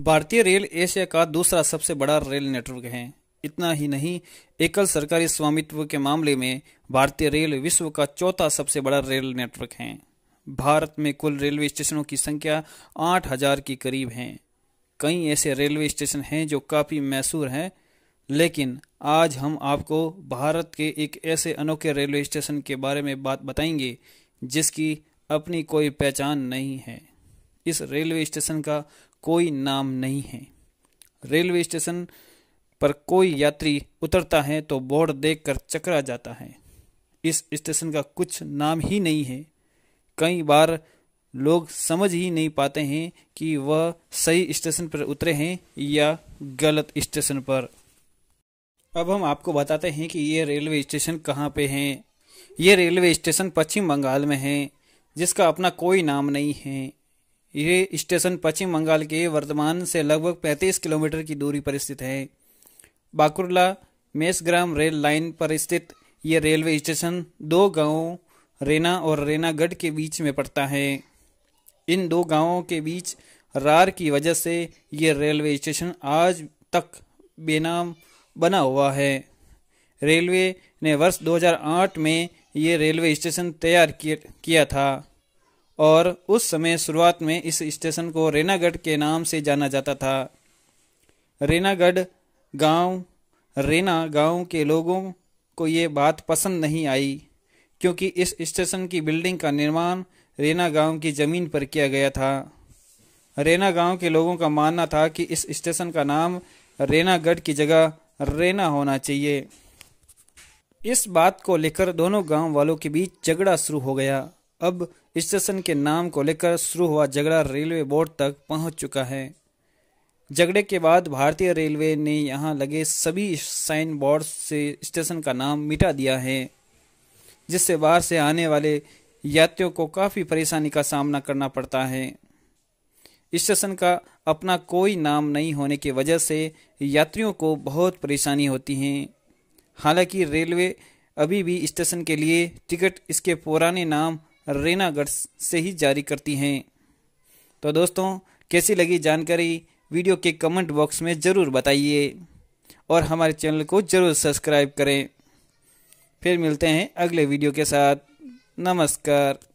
भारतीय rail Asia का दूसरा सबसे बड़ा रेल नेटवर्क है इतना ही नहीं एकल सरकारी स्वामित्व के मामले में भारतीय रेल विश्व का चौथा सबसे बड़ा रेल नेटवर्क है भारत में कुल रेलवे स्टेशनों की संख्या आठ हजार के करीब है कई ऐसे रेलवे स्टेशन हैं जो काफ़ी मैसूर हैं लेकिन आज हम आपको भारत के एक ऐसे अनोखे रेलवे स्टेशन के बारे में बात बताएंगे जिसकी अपनी कोई पहचान नहीं है इस रेलवे स्टेशन का कोई नाम नहीं है रेलवे स्टेशन पर कोई यात्री उतरता है तो बोर्ड देखकर चकरा जाता है इस स्टेशन का कुछ नाम ही नहीं है कई बार लोग समझ ही नहीं पाते हैं कि वह सही स्टेशन पर उतरे हैं या गलत स्टेशन पर अब हम आपको बताते हैं कि ये रेलवे स्टेशन कहाँ पे है ये रेलवे स्टेशन पश्चिम बंगाल में है जिसका अपना कोई नाम नहीं है यह स्टेशन पश्चिम बंगाल के वर्तमान से लगभग 35 किलोमीटर की दूरी पर स्थित है बाकुरला मेसग्राम रेल लाइन पर स्थित यह रेलवे स्टेशन दो गांवों रेना और रेनागढ़ के बीच में पड़ता है इन दो गांवों के बीच रार की वजह से यह रेलवे स्टेशन आज तक बेनाम बना हुआ है रेलवे ने वर्ष 2008 में ये रेलवे स्टेशन तैयार किया था और उस समय शुरुआत में इस स्टेशन को रेनागढ़ के नाम से जाना जाता था रेनागढ़ गांव रेना गांव के लोगों को ये बात पसंद नहीं आई क्योंकि इस स्टेशन की बिल्डिंग का निर्माण रेना गांव की ज़मीन पर किया गया था रेना गांव के लोगों का मानना था कि इस स्टेशन का नाम रेनागढ़ की जगह रेना होना चाहिए इस बात को लेकर दोनों गांव वालों के बीच झगड़ा शुरू हो गया अब स्टेशन के नाम को लेकर शुरू हुआ झगड़ा रेलवे बोर्ड तक पहुंच चुका है झगड़े के बाद भारतीय रेलवे ने यहां लगे सभी साइन बोर्ड से स्टेशन का नाम मिटा दिया है जिससे बाहर से आने वाले यात्रियों को काफ़ी परेशानी का सामना करना पड़ता है स्टेशन का अपना कोई नाम नहीं होने की वजह से यात्रियों को बहुत परेशानी होती है हालांकि रेलवे अभी भी स्टेशन के लिए टिकट इसके पुराने नाम रेनागढ़ से ही जारी करती हैं तो दोस्तों कैसी लगी जानकारी वीडियो के कमेंट बॉक्स में ज़रूर बताइए और हमारे चैनल को ज़रूर सब्सक्राइब करें फिर मिलते हैं अगले वीडियो के साथ नमस्कार